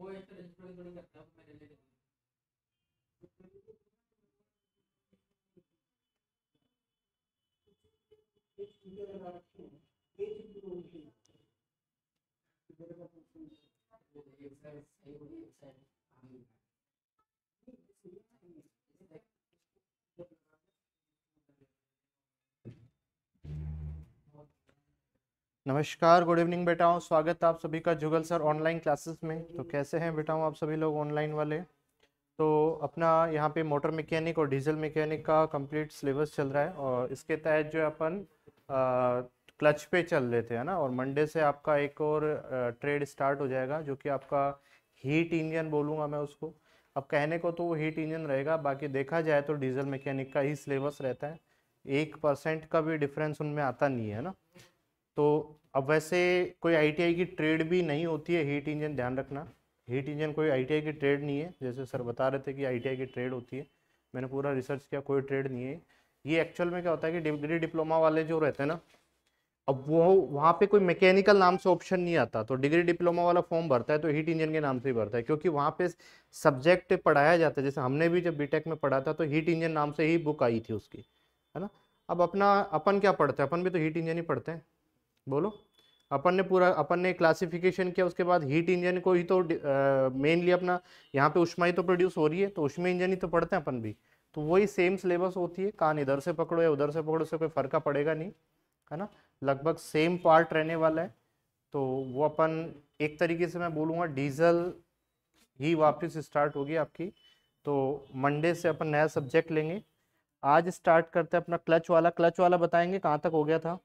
वो ऐसे रेस्टोरेंट थोड़ी करता है मेरे लिए ये सही हो ये सही नमस्कार गुड इवनिंग बेटाओं स्वागत है आप सभी का जुगल सर ऑनलाइन क्लासेस में तो कैसे हैं बेटाओं आप सभी लोग ऑनलाइन वाले तो अपना यहाँ पे मोटर मैकेनिक और डीजल मैकेनिक का कंप्लीट सिलेबस चल रहा है और इसके तहत जो अपन क्लच पे चल रहे थे है ना और मंडे से आपका एक और ट्रेड स्टार्ट हो जाएगा जो कि आपका हीट इंजन बोलूँगा मैं उसको अब कहने को तो वो हीट इंजन रहेगा बाकी देखा जाए तो डीजल मैकेनिक का ही सिलेबस रहता है एक परसेंट का भी डिफरेंस उनमें आता नहीं है ना तो अब वैसे कोई आईटीआई की ट्रेड भी नहीं होती है हीट इंजन ध्यान रखना हीट इंजन कोई आईटीआई की ट्रेड नहीं है जैसे सर बता रहे थे कि आईटीआई की ट्रेड होती है मैंने पूरा रिसर्च किया कोई ट्रेड नहीं है ये एक्चुअल में क्या होता है कि डिग्री डिप्लोमा वाले जो रहते हैं ना अब वो वहाँ पे कोई मैकेनिकल नाम से ऑप्शन नहीं आता तो डिग्री डिप्लोमा वाला फॉर्म भरता है तो हीट इंजन के नाम से ही भरता है क्योंकि वहाँ पे सब्जेक्ट पढ़ाया जाता है जैसे हमने भी जब बीटेक में पढ़ा था तो हीट इंजन नाम से ही बुक आई थी उसकी है ना अब अपना अपन क्या पढ़ते हैं अपन भी तो हीट इंजन ही पढ़ते हैं बोलो अपन ने पूरा अपन ने क्लासिफिकेशन किया उसके बाद हीट इंजन को ही तो मेनली अपना यहाँ पे उष्मा ही तो प्रोड्यूस हो रही है तो उष्मा इंजन ही तो पढ़ते हैं अपन भी तो वही सेम सिलेबस होती है कान इधर से पकड़ो या उधर से पकड़ो उससे कोई फर्क पड़ेगा नहीं है ना लगभग सेम पार्ट रहने वाला है तो वो अपन एक तरीके से मैं बोलूँगा डीजल ही वापस स्टार्ट होगी आपकी तो मंडे से अपन नया सब्जेक्ट लेंगे आज स्टार्ट करते हैं अपना क्लच वाला क्लच वाला बताएंगे कहाँ तक हो गया था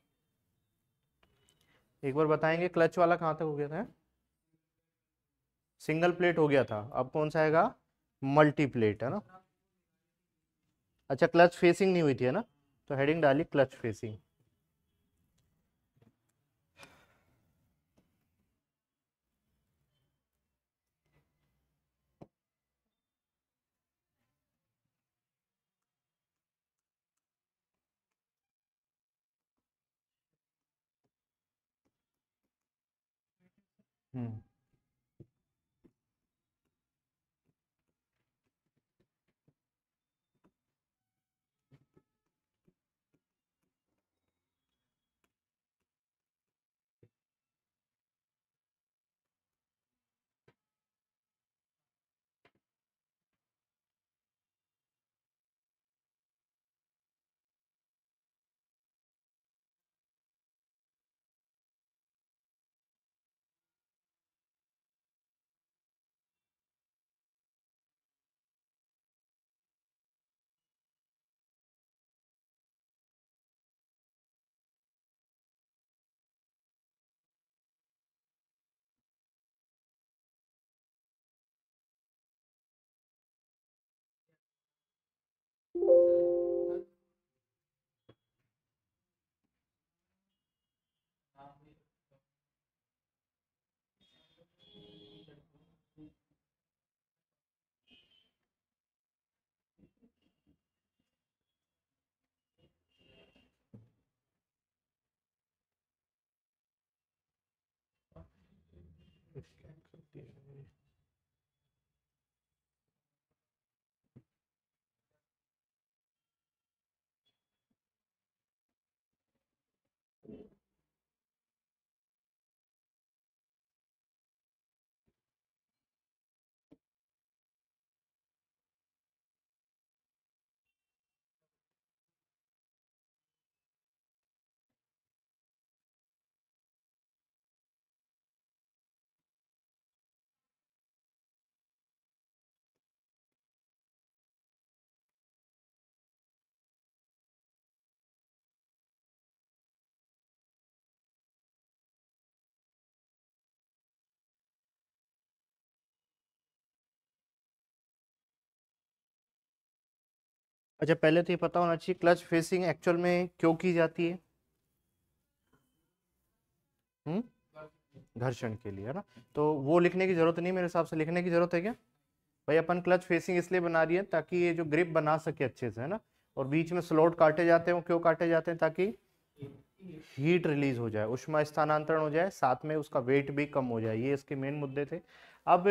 एक बार बताएंगे क्लच वाला कहाँ तक हो गया था सिंगल प्लेट हो गया था अब कौन सा आएगा मल्टी प्लेट है ना अच्छा क्लच फेसिंग नहीं हुई थी है ना तो हेडिंग डाली क्लच फेसिंग Hmm. अच्छा पहले तो ये पता होना चाहिए क्लच फेसिंग एक्चुअल में क्यों की जाती है घर्षण के लिए है ना तो वो लिखने की जरूरत नहीं मेरे हिसाब से लिखने की जरूरत है क्या भाई अपन क्लच फेसिंग इसलिए बना रही है ताकि ये जो ग्रिप बना सके अच्छे से है ना और बीच में स्लोट काटे जाते हैं वो क्यों काटे जाते हैं ताकि हीट रिलीज हो जाए उष्मा स्थानांतरण हो जाए साथ में उसका वेट भी कम हो जाए ये इसके मेन मुद्दे थे अब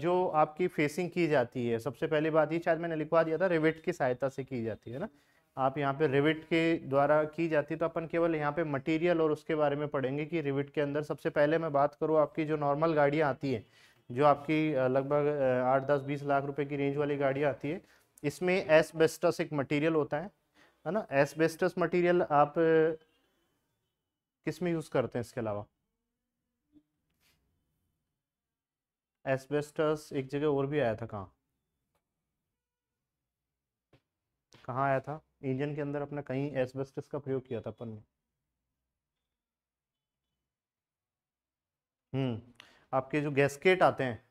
जो आपकी फेसिंग की जाती है सबसे पहली बात ये शायद मैंने लिखवा दिया था रिविट की सहायता से की जाती है ना आप यहाँ पे रिविट के द्वारा की जाती है तो अपन केवल यहाँ पे मटेरियल और उसके बारे में पढ़ेंगे कि रिविट के अंदर सबसे पहले मैं बात करूँ आपकी जो नॉर्मल गाड़ियाँ आती हैं जो आपकी लगभग आठ दस बीस लाख रुपये की रेंज वाली गाड़ियाँ आती है इसमें एसबेस्टस एक मटीरियल होता है है ना एसबेस्टस मटीरियल आप किस में यूज़ करते हैं इसके अलावा एस्बेस्टस एक जगह और भी आया था कहाँ कहाँ आया था इंजन के अंदर अपने कहीं एस्बेस्टस का प्रयोग किया था अपन ने हम्म आपके जो गैसकेट आते हैं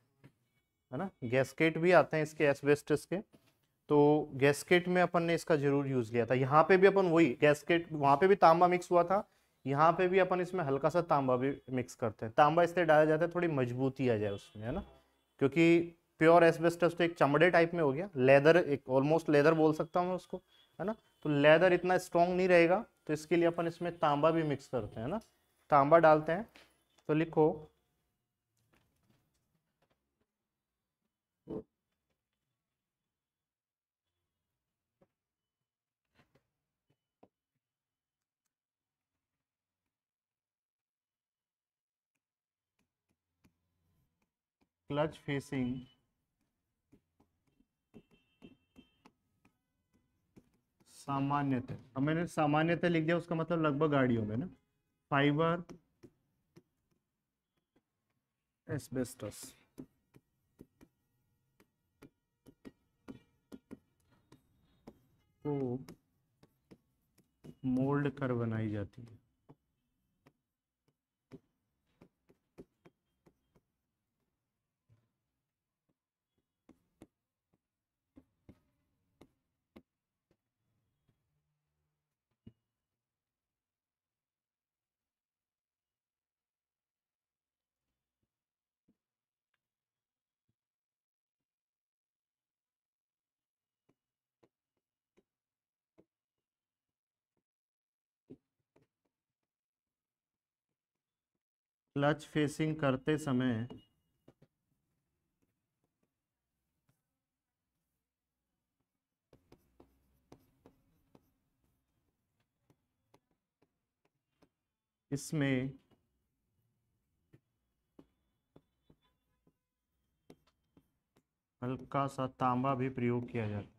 है ना गैसकेट भी आते हैं इसके एस्बेस्टस के तो गैसकेट में अपन ने इसका जरूर यूज किया था यहाँ पे भी अपन वही गैसकेट वहां पे भी तांबा मिक्स हुआ था यहाँ पे भी अपन इसमें हल्का सा तांबा भी मिक्स करते हैं तांबा इसलिए डाला जाता है थोड़ी मजबूती आ जाए उसमें है ना क्योंकि प्योर एसबेस्टस तो एक चमड़े टाइप में हो गया लेदर एक ऑलमोस्ट लेदर बोल सकता हूँ मैं उसको है ना तो लेदर इतना स्ट्रॉन्ग नहीं रहेगा तो इसके लिए अपन इसमें तांबा भी मिक्स करते हैं ना तांबा डालते हैं तो लिखो क्लच फेसिंग सामान्यतः अब मैंने सामान्यतः लिख दिया उसका मतलब लगभग गाड़ियों में ना फाइबर एस्बेस्टस को मोल्ड कर बनाई जाती है क्लच फेसिंग करते समय इसमें हल्का सा तांबा भी प्रयोग किया जाता है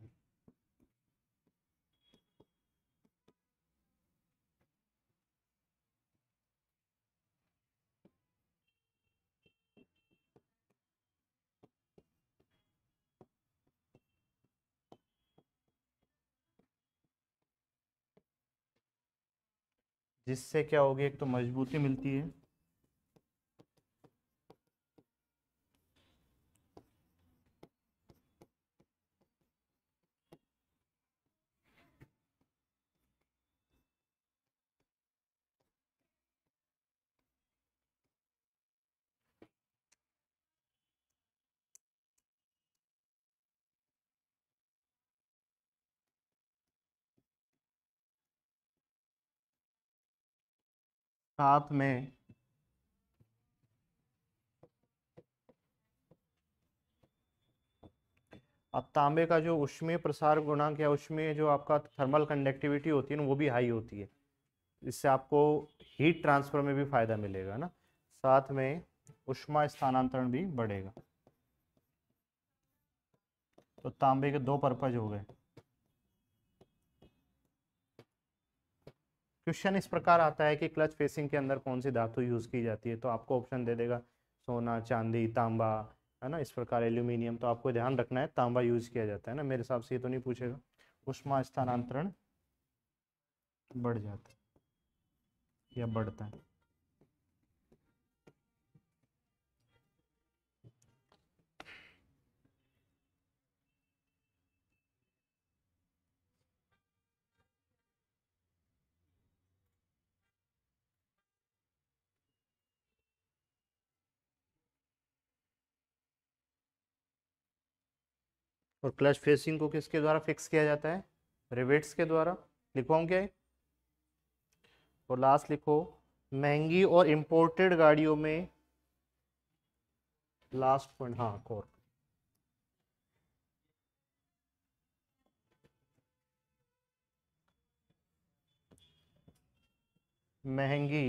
जिससे क्या होगी एक तो मजबूती मिलती है साथ में अब तांबे का जो उष्मीय प्रसार गुणांक या उष्मीय जो आपका थर्मल कंडक्टिविटी होती है ना वो भी हाई होती है इससे आपको हीट ट्रांसफर में भी फायदा मिलेगा ना साथ में उष्मा स्थानांतरण भी बढ़ेगा तो तांबे के दो पर्पज हो गए क्वेश्चन इस प्रकार आता है कि क्लच फेसिंग के अंदर कौन सी धातु यूज़ की जाती है तो आपको ऑप्शन दे देगा सोना चांदी तांबा है ना इस प्रकार एल्यूमिनियम तो आपको ध्यान रखना है तांबा यूज़ किया जाता है ना मेरे हिसाब से ये तो नहीं पूछेगा उष्मा स्थानांतरण बढ़ जाता है या बढ़ता है और क्लच फेसिंग को किसके द्वारा फिक्स किया जाता है रिवेट्स के द्वारा लिखवाऊँ क्या है और लास्ट लिखो महंगी और इम्पोर्टेड गाड़ियों में लास्ट पॉइंट हाँ कॉर्क महंगी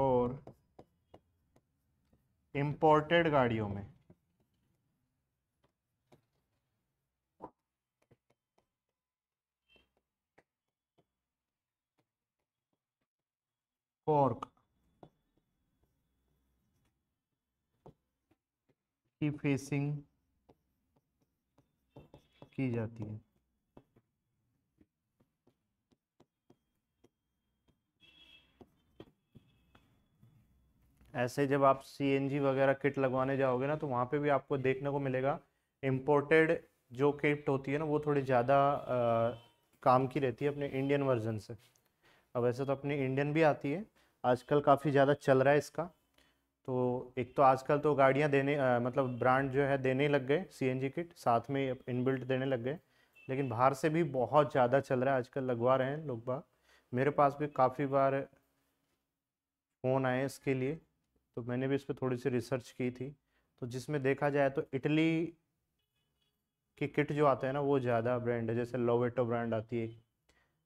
और इम्पोर्टेड गाड़ियों में fork की फेसिंग की जाती है ऐसे जब आप जी वगैरह किट लगवाने जाओगे ना तो वहाँ पे भी आपको देखने को मिलेगा इम्पोर्टेड जो किट होती है ना वो थोड़ी ज़्यादा काम की रहती है अपने इंडियन वर्जन से अब वैसे तो अपनी इंडियन भी आती है आजकल काफ़ी ज़्यादा चल रहा है इसका तो एक तो आजकल तो गाड़ियाँ देने आ, मतलब ब्रांड जो है देने लग गए सी किट साथ में इनबिल्ट देने लग गए लेकिन बाहर से भी बहुत ज़्यादा चल रहा है आजकल लगवा रहे हैं लोग बाग मेरे पास भी काफ़ी बार फ़ोन आए इसके लिए तो मैंने भी इस पर थोड़ी सी रिसर्च की थी तो जिसमें देखा जाए तो इटली की किट जो आते हैं ना वो ज़्यादा ब्रांड है जैसे लोवेटो ब्रांड आती है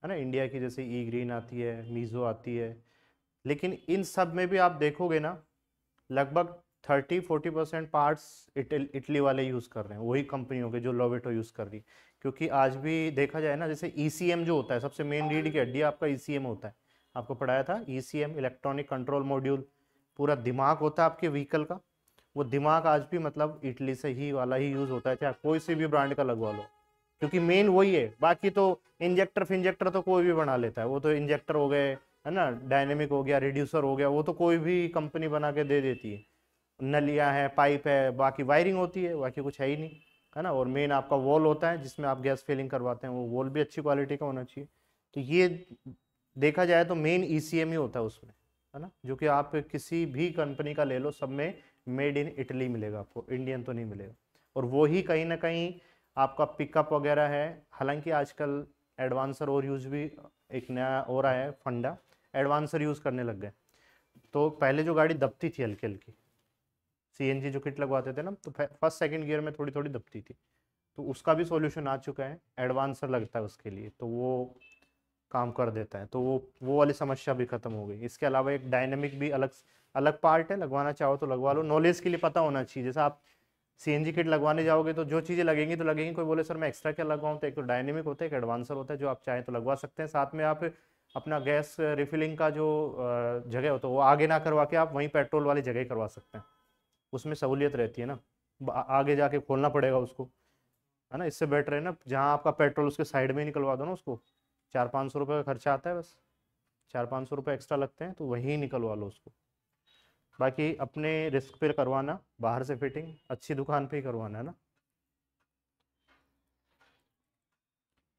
है ना इंडिया की जैसे ई ग्रीन आती है मीज़ो आती है लेकिन इन सब में भी आप देखोगे ना लगभग thirty forty percent parts Italy वाले यूज़ कर रहे हैं वही कंपनियों के जो लोवेटो यूज़ कर रही है क्योंकि आज भी देखा जाए ना जैसे ई e जो होता है सबसे मेन रीड की हड्डी आपका ई e होता है आपको पढ़ाया था ई इलेक्ट्रॉनिक कंट्रोल मॉड्यूल पूरा दिमाग होता है आपके व्हीकल का वो दिमाग आज भी मतलब इटली से ही वाला ही यूज़ होता है चाहे कोई से भी ब्रांड का लगवा लो क्योंकि मेन वही है बाकी तो इंजेक्टर फिंजेक्टर तो कोई भी बना लेता है वो तो इंजेक्टर हो गए है ना डायनेमिक हो गया रिड्यूसर हो गया वो तो कोई भी कंपनी बना के दे देती है नलियाँ हैं पाइप है बाकी वायरिंग होती है बाकी कुछ है ही नहीं है ना और मेन आपका वॉल होता है जिसमें आप गैस फिलिंग करवाते हैं वो वॉल भी अच्छी क्वालिटी का होना चाहिए तो ये देखा जाए तो मेन ई e ही होता है उसमें है ना जो कि आप किसी भी कंपनी का ले लो सब में मेड इन इटली मिलेगा आपको इंडियन तो नहीं मिलेगा और वो ही कहीं ना कहीं आपका पिकअप वगैरह है हालांकि आजकल एडवांसर और यूज़ भी एक नया हो रहा है फंडा एडवांसर यूज़ करने लग गए तो पहले जो गाड़ी दबती थी हल्की हल्की सी जो किट लगवाते थे ना तो फर्स्ट सेकेंड गियर में थोड़ी थोड़ी दबती थी तो उसका भी सोल्यूशन आ चुका है एडवांसर लगता है उसके लिए तो वो काम कर देता है तो वो वो वाली समस्या भी खत्म हो गई इसके अलावा एक डायनेमिक भी अलग अलग पार्ट है लगवाना चाहो तो लगवा लो नॉलेज के लिए पता होना चाहिए जैसे आप सीएनजी किट लगवाने जाओगे तो जो चीज़ें लगेंगी तो लगेंगी कोई बोले सर मैं एक्स्ट्रा क्या लगवाऊँ तो एक तो डायनेमिक होता है एक एडवांसर होता है जो आप चाहें तो लगवा सकते हैं साथ में आप अपना गैस रिफिलिंग का जो जगह होता तो है वो आगे ना करवा के आप वहीं पेट्रोल वाली जगह करवा सकते हैं उसमें सहूलियत रहती है ना आगे जाके खोलना पड़ेगा उसको है ना इससे बेटर है ना जहाँ आपका पेट्रोल उसके साइड में ही निकलवा दो ना उसको चार पाँच सौ रुपये का खर्चा आता है बस चार पाँच सौ रुपये एक्स्ट्रा लगते हैं तो वहीं निकलवा लो उसको बाकी अपने रिस्क पे करवाना बाहर से फिटिंग अच्छी दुकान पे ही करवाना है ना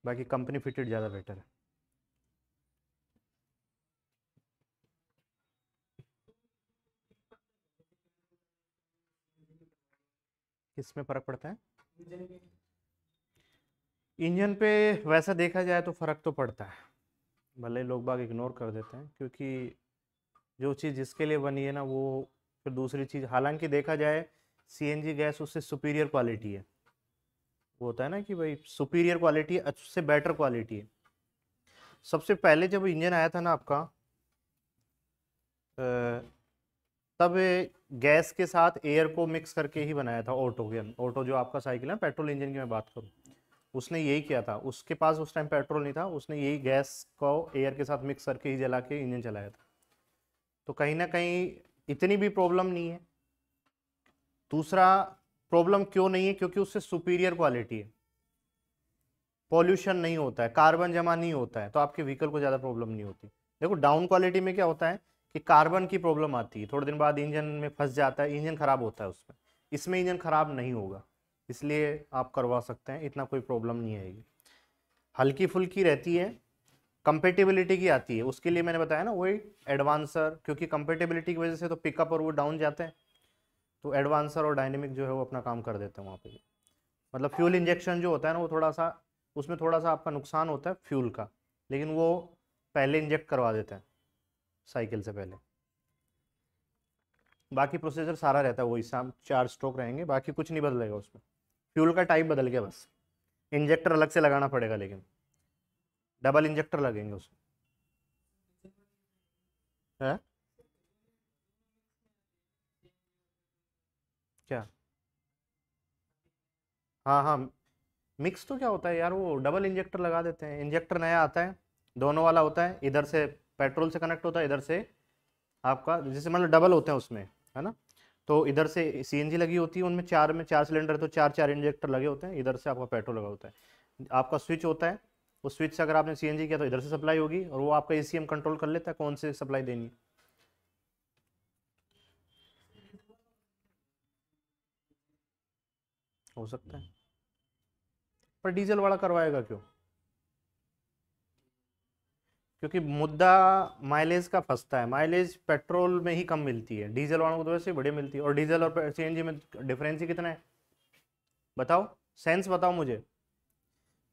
बाकी कंपनी फिटेड ज़्यादा बेटर है किस में फ़र्क पड़ता है इंजन पे वैसा देखा जाए तो फ़र्क तो पड़ता है भले लोग बाग इग्नोर कर देते हैं क्योंकि जो चीज़ जिसके लिए बनी है ना वो फिर दूसरी चीज़ हालांकि देखा जाए सीएनजी गैस उससे सुपीरियर क्वालिटी है वो होता है ना कि भाई सुपीरियर क्वालिटी है उससे बेटर क्वालिटी है सबसे पहले जब इंजन आया था ना आपका तब गैस के साथ एयर को मिक्स करके ही बनाया था ऑटो के ऑटो जो आपका साइकिल है पेट्रोल इंजन की मैं बात करूँ उसने यही किया था उसके पास उस टाइम पेट्रोल नहीं था उसने यही गैस को एयर के साथ मिक्स करके ही जला के इंजन चलाया था तो कहीं ना कहीं इतनी भी प्रॉब्लम नहीं है दूसरा प्रॉब्लम क्यों नहीं है क्योंकि उससे सुपीरियर क्वालिटी है पॉल्यूशन नहीं होता है कार्बन जमा नहीं होता है तो आपके व्हीकल को ज़्यादा प्रॉब्लम नहीं होती देखो डाउन क्वालिटी में क्या होता है कि कार्बन की प्रॉब्लम आती है थोड़े दिन बाद इंजन में फंस जाता है इंजन ख़राब होता है उसमें इसमें इंजन ख़राब नहीं होगा इसलिए आप करवा सकते हैं इतना कोई प्रॉब्लम नहीं आएगी हल्की फुल्की रहती है कंपेटेबिलिटी की आती है उसके लिए मैंने बताया ना वही एडवांसर क्योंकि कंपेटेबिलिटी की वजह से तो पिकअप और वो डाउन जाते हैं तो एडवांसर और डायनेमिक जो है वो अपना काम कर देते हैं वहाँ पे मतलब फ्यूल इंजेक्शन जो होता है ना वो थोड़ा सा उसमें थोड़ा सा आपका नुकसान होता है फ्यूल का लेकिन वो पहले इंजेक्ट करवा देते हैं साइकिल से पहले बाकी प्रोसीजर सारा रहता है वही शाम चार स्ट्रोक रहेंगे बाकी कुछ नहीं बदलेगा उसमें फ्यूल का टाइप बदल गया बस इंजेक्टर अलग से लगाना पड़ेगा लेकिन डबल इंजेक्टर लगेंगे उसमें क्या हाँ हाँ मिक्स तो क्या होता है यार वो डबल इंजेक्टर लगा देते हैं इंजेक्टर नया आता है दोनों वाला होता है इधर से पेट्रोल से कनेक्ट होता है इधर से आपका जैसे मतलब डबल होते हैं उसमें है ना तो इधर से सीएनजी लगी होती है उनमें चार में चार सिलेंडर तो चार चार इंजेक्टर लगे होते हैं इधर से आपका पेट्रोल लगा होता है आपका स्विच होता है वो स्विच अगर आपने सी किया तो इधर से सप्लाई होगी और वो आपका ए कंट्रोल कर लेता है कौन सी सप्लाई देनी है हो सकता है पर डीजल वाला करवाएगा क्यों क्योंकि मुद्दा माइलेज का फंसता है माइलेज पेट्रोल में ही कम मिलती है डीजल वालों को तो वैसे बढ़िया मिलती है और डीजल और सीएनजी में डिफरेंस ही कितना है बताओ सेंस बताओ मुझे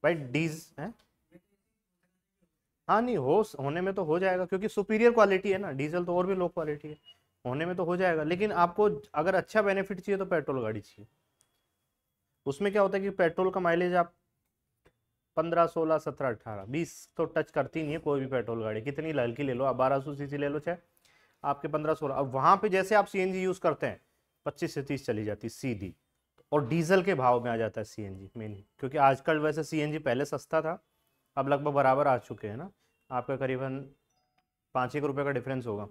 भाई डीज है हाँ नहीं हो होने में तो हो जाएगा क्योंकि सुपीरियर क्वालिटी है ना डीजल तो और भी लो क्वालिटी है होने में तो हो जाएगा लेकिन आपको अगर अच्छा बेनिफिट चाहिए तो पेट्रोल गाड़ी चाहिए उसमें क्या होता है कि पेट्रोल का माइलेज आप पंद्रह सोलह सत्रह अठारह बीस तो टच करती नहीं है कोई भी पेट्रोल गाड़ी कितनी हल्की ले लो आप बारह सौ ले लो चाहे आपके पंद्रह सोलह अब वहाँ पर जैसे आप सी यूज़ करते हैं पच्चीस से तीस चली जाती सीधी और डीजल के भाव में आ जाता है सीएनजी मेन क्योंकि आजकल वैसे सी पहले सस्ता था अब लगभग बराबर आ चुके हैं ना आपका करीबन पाँच एक रुपये का डिफरेंस होगा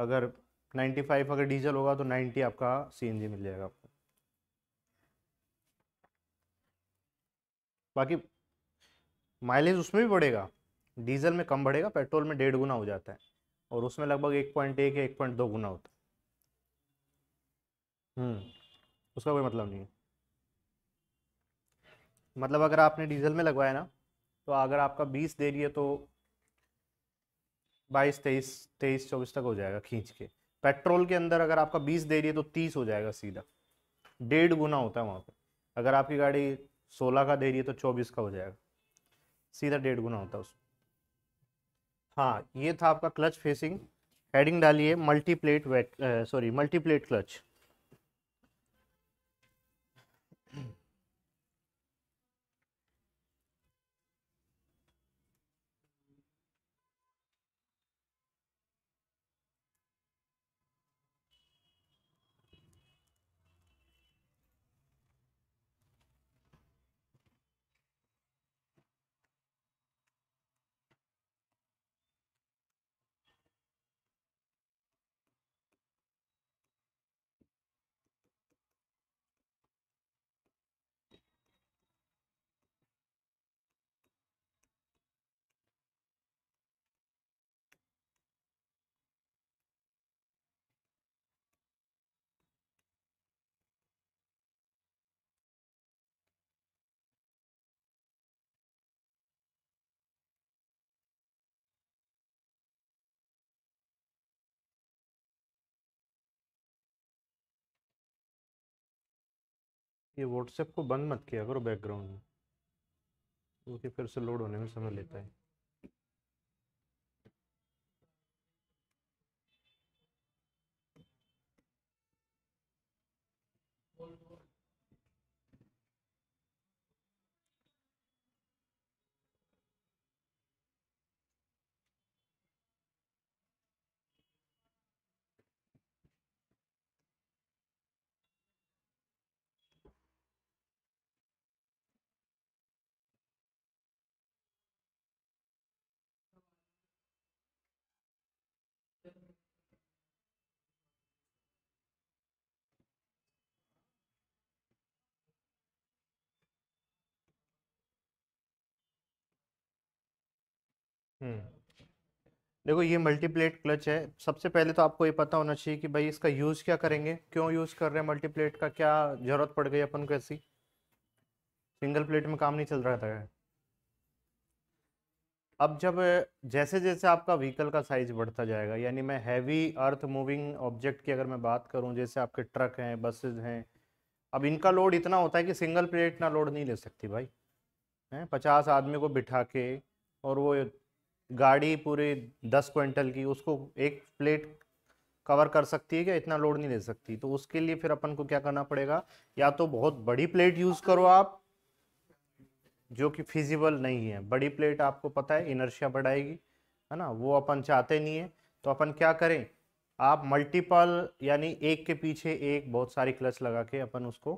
अगर 95 अगर डीजल होगा तो 90 आपका सीएनजी मिल जाएगा आपको बाकी माइलेज उसमें भी बढ़ेगा डीजल में कम बढ़ेगा पेट्रोल में डेढ़ गुना हो जाता है और उसमें लगभग एक पॉइंट एक या एक पॉइंट दो गुना होता है हम्म उसका कोई मतलब नहीं है मतलब अगर आपने डीजल में लगवाया ना तो अगर आपका बीस दे रही है तो बाईस तेईस तेईस चौबीस तक हो जाएगा खींच के पेट्रोल के अंदर अगर आपका बीस दे रही है तो तीस हो जाएगा सीधा डेढ़ गुना होता है वहाँ पर अगर आपकी गाड़ी सोलह का दे रही है तो चौबीस का हो जाएगा सीधा डेढ़ गुना होता है उसमें हाँ ये था आपका क्लच फेसिंग हेडिंग डालिए multiplate wet sorry multiplate clutch ये व्हाट्सएप को बंद मत किया करो बैकग्राउंड में क्योंकि फिर से लोड होने में समय लेता है हम्म। देखो ये मल्टीप्लेट क्लच है सबसे पहले तो आपको ये पता होना चाहिए कि भाई इसका यूज़ क्या करेंगे क्यों यूज़ कर रहे हैं मल्टीप्लेट का क्या ज़रूरत पड़ गई अपन को ऐसी सिंगल प्लेट में काम नहीं चल रहा था अब जब जैसे जैसे आपका व्हीकल का साइज बढ़ता जाएगा यानी मैं हैवी अर्थ मूविंग ऑब्जेक्ट की अगर मैं बात करूं जैसे आपके ट्रक हैं बसेज हैं अब इनका लोड इतना होता है कि सिंगल प्लेट ना लोड नहीं ले सकती भाई हैं पचास आदमी को बिठा के और वो गाड़ी पूरे दस क्विंटल की उसको एक प्लेट कवर कर सकती है क्या इतना लोड नहीं ले सकती तो उसके लिए फिर अपन को क्या करना पड़ेगा या तो बहुत बड़ी प्लेट यूज़ करो आप जो कि फिजिबल नहीं है बड़ी प्लेट आपको पता है इनर्शिया बढ़ाएगी है ना वो अपन चाहते नहीं है तो अपन क्या करें आप मल्टीपल यानी एक के पीछे एक बहुत सारी क्लच लगा के अपन उसको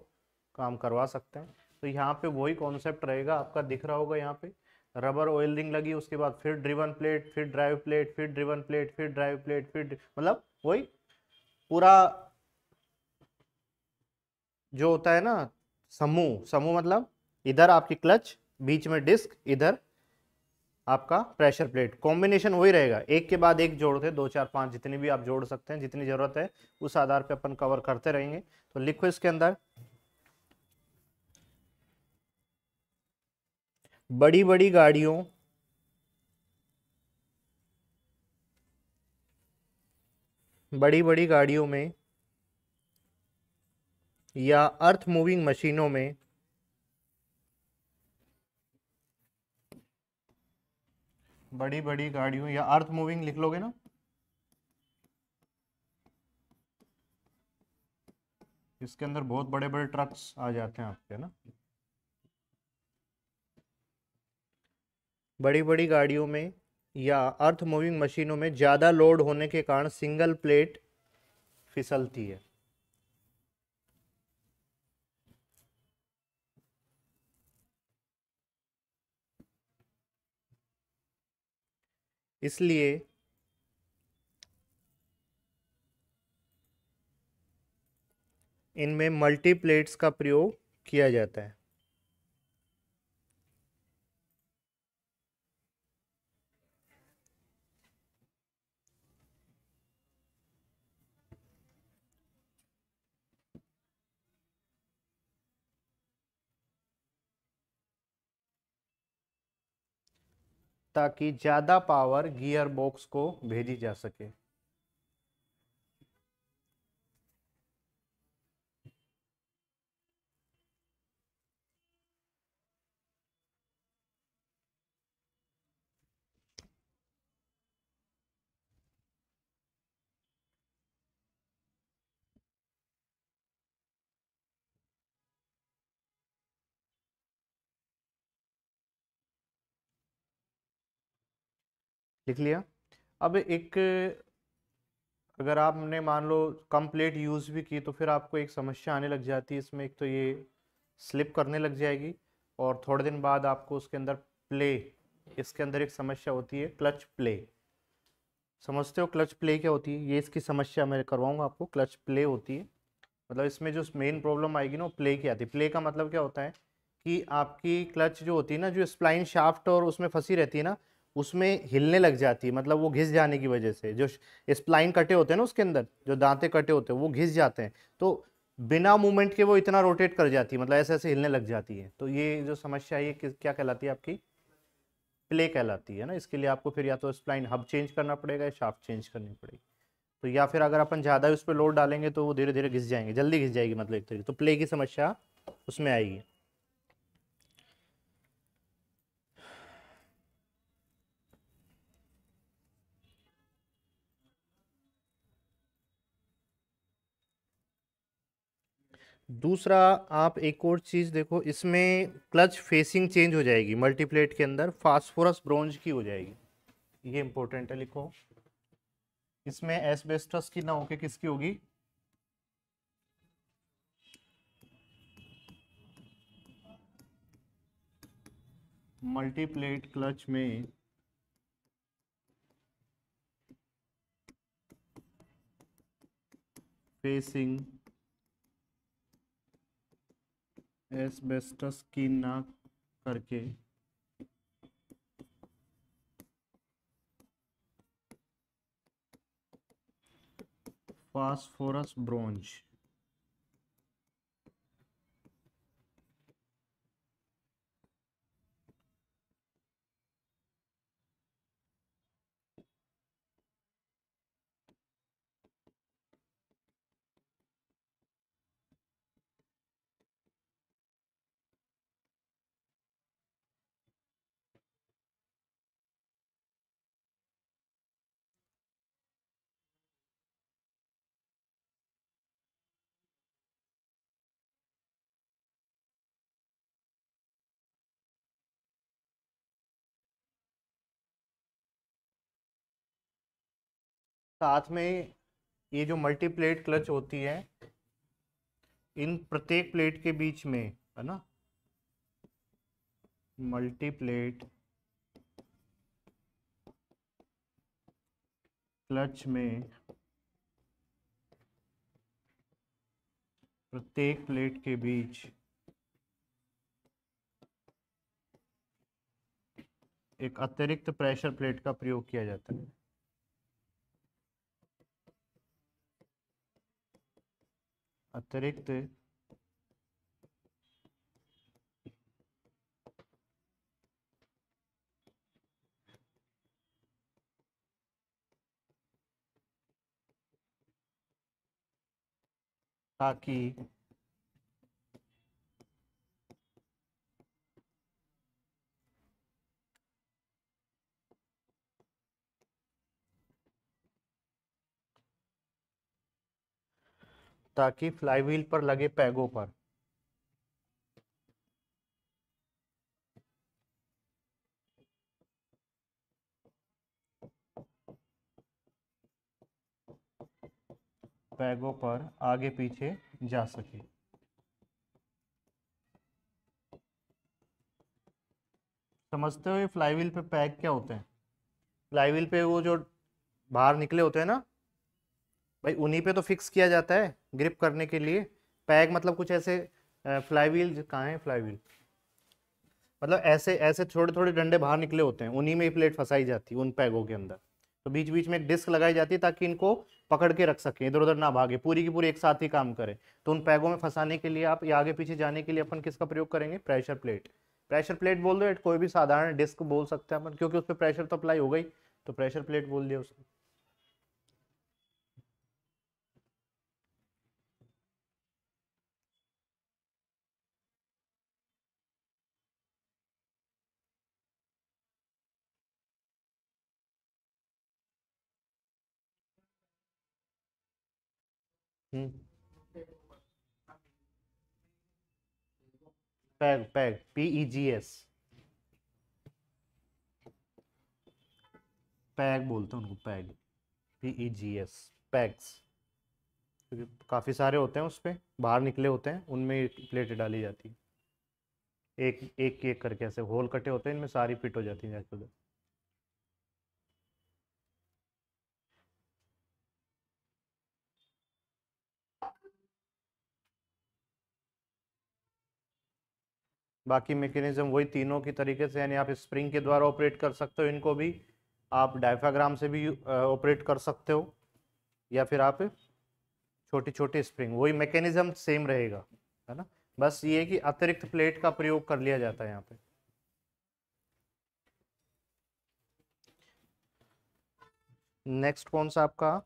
काम करवा सकते हैं तो यहाँ पे वही कॉन्सेप्ट रहेगा आपका दिख रहा होगा यहाँ पे रबर ऑयलिंग लगी उसके बाद फिर ड्रिवन प्लेट फिर ड्राइव प्लेट फिर ड्रिवन प्लेट फिर ड्राइव प्लेट फिर मतलब वही पूरा जो होता है ना समूह समूह मतलब इधर आपकी क्लच बीच में डिस्क इधर आपका प्रेशर प्लेट कॉम्बिनेशन वही रहेगा एक के बाद एक जोड़ते दो चार पांच जितनी भी आप जोड़ सकते हैं जितनी ज़रूरत है उस आधार पे अपन कवर करते रहेंगे तो लिखो इसके अंदर बड़ी बड़ी गाड़ियों बड़ी बड़ी गाड़ियों में या अर्थ मूविंग मशीनों में बड़ी बड़ी गाड़ियों या अर्थ मूविंग लिख लोगे ना इसके अंदर बहुत बड़े बड़े ट्रक्स आ जाते हैं आपके ना बड़ी बड़ी गाड़ियों में या अर्थ मूविंग मशीनों में ज़्यादा लोड होने के कारण सिंगल प्लेट फिसलती है इसलिए इनमें मल्टी प्लेट्स का प्रयोग किया जाता है ताकि ज़्यादा पावर गियर बॉक्स को भेजी जा सके लिख लिया अब एक अगर आपने मान लो कम प्लेट यूज़ भी की तो फिर आपको एक समस्या आने लग जाती है इसमें एक तो ये स्लिप करने लग जाएगी और थोड़े दिन बाद आपको उसके अंदर प्ले इसके अंदर एक समस्या होती है क्लच प्ले समझते हो क्लच प्ले क्या होती है ये इसकी समस्या मैं करवाऊंगा आपको क्लच प्ले होती है मतलब इसमें जो मेन प्रॉब्लम आएगी ना वो प्ले की आती है प्ले का मतलब क्या होता है कि आपकी क्लच जो होती है ना जो स्प्लाइन शाफ्ट और उसमें फंसी रहती है ना उसमें हिलने लग जाती है मतलब वो घिस जाने की वजह से जो स्प्लाइन कटे होते हैं ना उसके अंदर जो दांते कटे होते हैं वो घिस जाते हैं तो बिना मूवमेंट के वो इतना रोटेट कर जाती है मतलब ऐसे ऐसे हिलने लग जाती है तो ये जो समस्या है ये क्या कहलाती है आपकी प्ले कहलाती है ना इसके लिए आपको फिर या तो स्प्लाइन हब चेंज करना पड़ेगा या शाफ्ट चेंज करनी पड़ेगी तो या फिर अगर अपन ज़्यादा उस पर लोड डालेंगे तो वो धीरे धीरे घिस जाएंगे जल्दी घिस जाएगी मतलब एक तरीके तो प्ले की समस्या उसमें आएगी दूसरा आप एक और चीज़ देखो इसमें क्लच फेसिंग चेंज हो जाएगी मल्टीप्लेट के अंदर फास्फोरस ब्रोंज की हो जाएगी ये इंपॉर्टेंट है लिखो इसमें एसबेस्टस की ना होके किसकी होगी मल्टीप्लेट क्लच में फेसिंग एसबेस्टस की ना करके फास्फोरस ब्रोंज साथ में ये जो मल्टी प्लेट क्लच होती है इन प्रत्येक प्लेट के बीच में है ना मल्टी प्लेट क्लच में प्रत्येक प्लेट के बीच एक अतिरिक्त प्रेशर प्लेट का प्रयोग किया जाता है अतिरिक्त ताकि ताकि फ्लाईव्हील पर लगे पैगों पर पैगों पर आगे पीछे जा सके समझते हो ये फ्लाईव्हील पे पैग क्या होते हैं फ्लाईव्हील पे वो जो बाहर निकले होते हैं ना भाई उन्हीं पे तो फिक्स किया जाता है ग्रिप करने के लिए पैग मतलब कुछ ऐसे फ्लाई व्हील कहाँ है फ्लाई व्हील मतलब ऐसे ऐसे थोड़े थोड़े डंडे बाहर निकले होते हैं उन्हीं में ही प्लेट फंसाई जाती है उन पैगों के अंदर तो बीच बीच में एक डिस्क लगाई जाती है ताकि इनको पकड़ के रख सकें इधर उधर ना भागे पूरी की पूरी एक साथ ही काम करें तो उन पैगों में फंसाने के लिए आप या आगे पीछे जाने के लिए अपन किसका प्रयोग करेंगे प्रेशर प्लेट प्रेशर प्लेट बोल दो कोई भी साधारण डिस्क बोल सकते हैं अपन क्योंकि उस पर प्रेशर तो अप्लाई हो गई तो प्रेशर प्लेट बोल दिया उसने हम्म। Peg peg P E G S peg बोलते हैं उनको peg P E G S pegs क्योंकि काफ़ी सारे होते हैं उस पर बाहर निकले होते हैं उनमें प्लेटें डाली जाती है एक एक एक करके ऐसे होल कटे होते हैं इनमें सारी फिट हो जाती है जाके उधर बाकी मेकेनिज्म वही तीनों की तरीके से यानी आप स्प्रिंग के द्वारा ऑपरेट कर सकते हो इनको भी आप डायफाग्राम से भी ऑपरेट कर सकते हो या फिर आप छोटी छोटी स्प्रिंग वही मैकेनिज्म सेम रहेगा है ना बस ये कि अतिरिक्त प्लेट का प्रयोग कर लिया जाता है यहाँ पे नेक्स्ट कौन सा आपका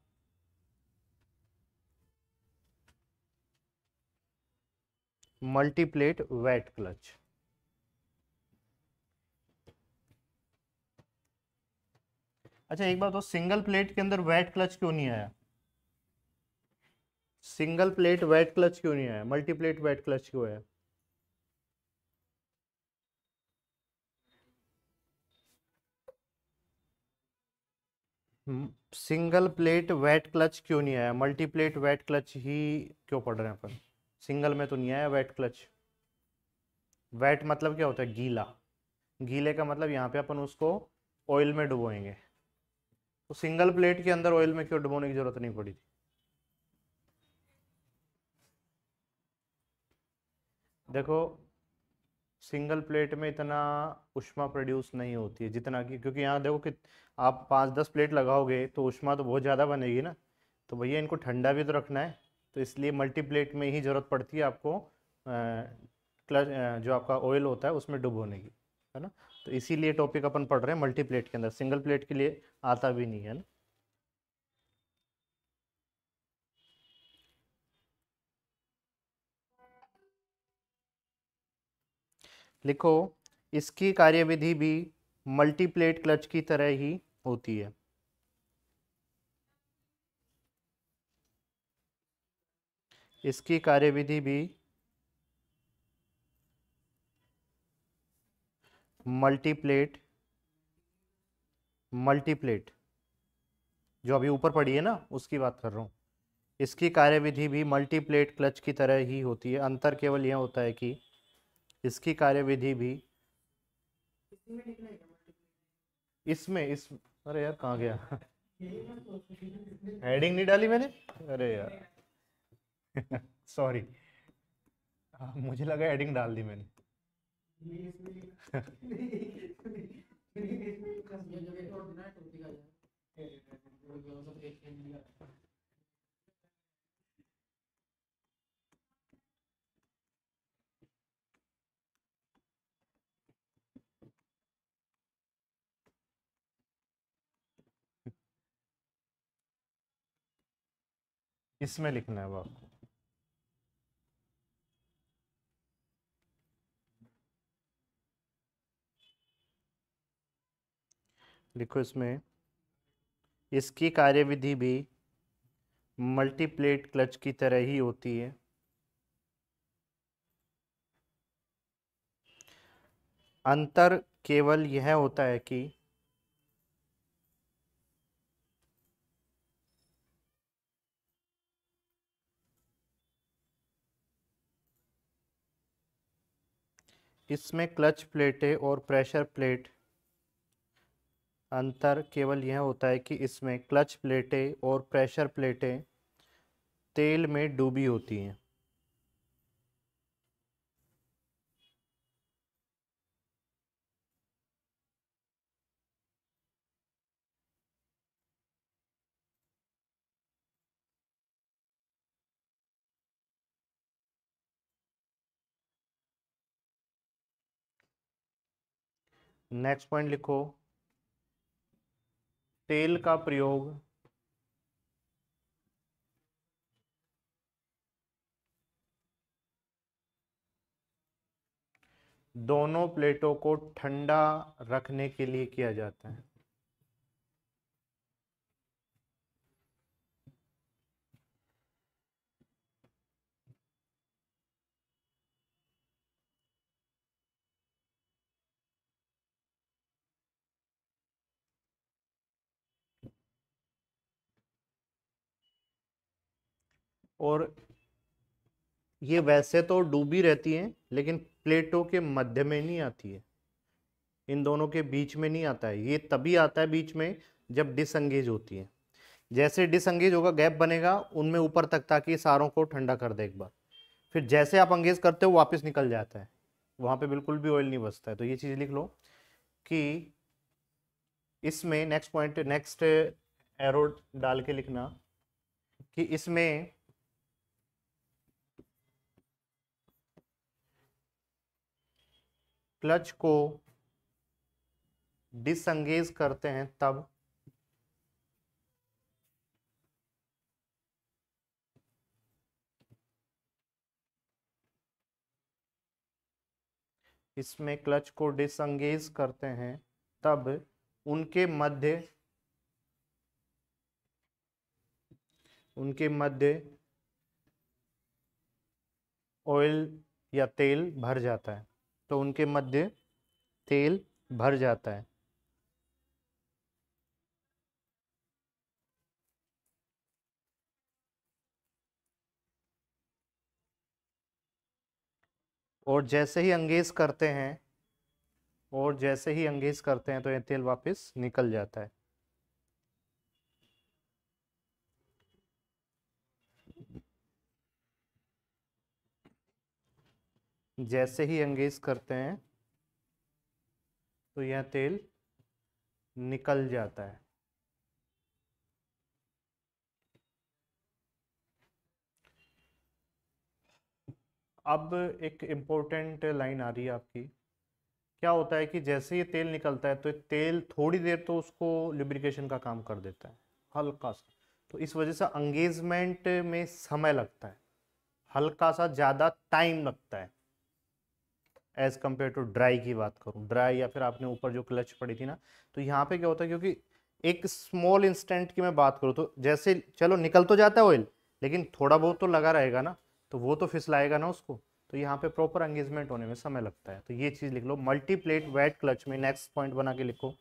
मल्टीप्लेट वेट क्लच अच्छा एक बात तो सिंगल प्लेट के अंदर वेट क्लच क्यों नहीं आया सिंगल प्लेट वेट क्लच क्यों नहीं आया मल्टी प्लेट वेट क्लच क्यों आया सिंगल प्लेट वेट क्लच क्यों नहीं आया मल्टी प्लेट वेट क्लच ही क्यों पढ़ रहे हैं अपन सिंगल में तो नहीं आया वेट क्लच वेट मतलब क्या होता है गीला गीले का मतलब यहाँ पे अपन उसको ऑयल में डुबोएंगे तो सिंगल प्लेट के अंदर ऑयल में क्यों डुबोने की जरूरत नहीं पड़ी थी देखो सिंगल प्लेट में इतना उष्मा प्रोड्यूस नहीं होती है जितना कि क्योंकि यहाँ देखो कि आप पाँच दस प्लेट लगाओगे तो उष्मा तो बहुत ज़्यादा बनेगी ना तो भैया इनको ठंडा भी तो रखना है तो इसलिए मल्टी प्लेट में ही ज़रूरत पड़ती है आपको आ, जो आपका ऑयल होता है उसमें डुबोने की है ना तो इसीलिए टॉपिक अपन पढ़ रहे हैं मल्टी प्लेट के अंदर सिंगल प्लेट के लिए आता भी नहीं है ना लिखो इसकी कार्यविधि भी मल्टीप्लेट क्लच की तरह ही होती है इसकी कार्यविधि भी मल्टीप्लेट मल्टीप्लेट जो अभी ऊपर पड़ी है ना उसकी बात कर रहा हूँ इसकी कार्यविधि भी मल्टीप्लेट क्लच की तरह ही होती है अंतर केवल यह होता है कि इसकी कार्यविधि भी इसमें इस अरे यार कहाँ गया हेडिंग नहीं डाली मैंने अरे यार सॉरी हाँ, मुझे लगा हेडिंग डाल दी मैंने इसमें लिखना है वो आपको लिखो इसमें इसकी कार्यविधि भी मल्टीप्लेट क्लच की तरह ही होती है अंतर केवल यह होता है कि इसमें क्लच प्लेटें और प्रेशर प्लेट अंतर केवल यह होता है कि इसमें क्लच प्लेटें और प्रेशर प्लेटें तेल में डूबी होती हैं नेक्स्ट पॉइंट लिखो तेल का प्रयोग दोनों प्लेटों को ठंडा रखने के लिए किया जाता है और ये वैसे तो डूबी रहती हैं लेकिन प्लेटों के मध्य में नहीं आती है इन दोनों के बीच में नहीं आता है ये तभी आता है बीच में जब डिसंगेज होती है जैसे डिसंगेज होगा गैप बनेगा उनमें ऊपर तक ताकि सारों को ठंडा कर दे एक बार फिर जैसे आप अंगेज करते हो वापस निकल जाता है वहाँ पे बिल्कुल भी ऑयल नहीं बचता है तो ये चीज़ लिख लो कि इसमें नेक्स्ट पॉइंट नेक्स्ट एरो डाल के लिखना कि इसमें क्लच को डिसंगेज करते हैं तब इसमें क्लच को डिसंगेज करते हैं तब उनके मध्य उनके मध्य ऑयल या तेल भर जाता है तो उनके मध्य तेल भर जाता है और जैसे ही अंगेज करते हैं और जैसे ही अंगेज करते हैं तो यह तेल वापस निकल जाता है जैसे ही एंगेज करते हैं तो यह तेल निकल जाता है अब एक इम्पोर्टेंट लाइन आ रही है आपकी क्या होता है कि जैसे ये तेल निकलता है तो तेल थोड़ी देर तो उसको लिब्रिकेशन का काम कर देता है हल्का सा तो इस वजह से अंगेजमेंट में समय लगता है हल्का सा ज़्यादा टाइम लगता है एज कम्पेयर टू ड्राई की बात करूँ ड्राई या फिर आपने ऊपर जो क्लच पड़ी थी ना तो यहाँ पे क्या होता है क्योंकि एक स्मॉल इंस्टेंट की मैं बात करूँ तो जैसे चलो निकल तो जाता है ऑयल लेकिन थोड़ा बहुत तो लगा रहेगा ना तो वो तो फिसलाएगा ना उसको तो यहाँ पे प्रॉपर एंगेजमेंट होने में समय लगता है तो ये चीज़ लिख लो मल्टी प्लेट वेट क्लच में नेक्स्ट पॉइंट बना के लिखो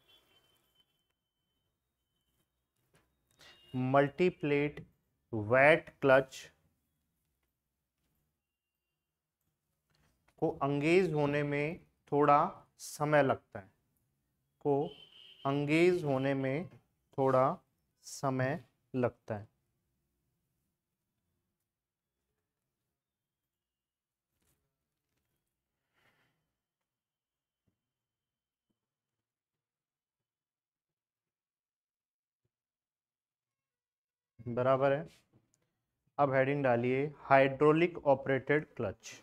मल्टी प्लेट वेट क्लच को अंगेज होने में थोड़ा समय लगता है को अंगेज होने में थोड़ा समय लगता है बराबर है अब हेडिंग डालिए हाइड्रोलिक ऑपरेटेड क्लच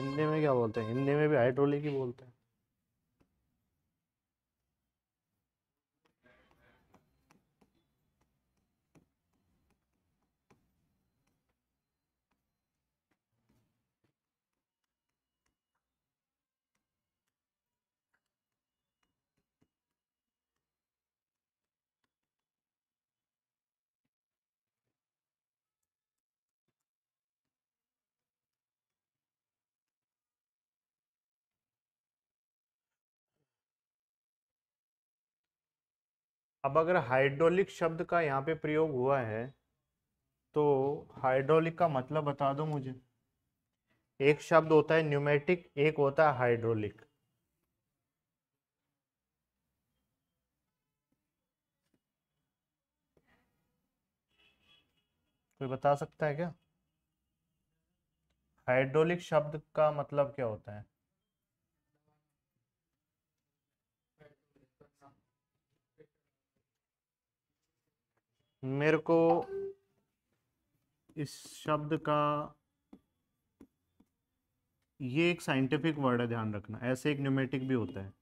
हिंदी में क्या बोलते हैं हिंदी में भी हाइड्रोलिक ही बोलते हैं अब अगर हाइड्रोलिक शब्द का यहाँ पे प्रयोग हुआ है तो हाइड्रोलिक का मतलब बता दो मुझे एक शब्द होता है न्यूमेटिक एक होता है हाइड्रोलिक कोई बता सकता है क्या हाइड्रोलिक शब्द का मतलब क्या होता है मेरे को इस शब्द का ये एक साइंटिफिक वर्ड है ध्यान रखना ऐसे एक न्यूमेटिक भी होता है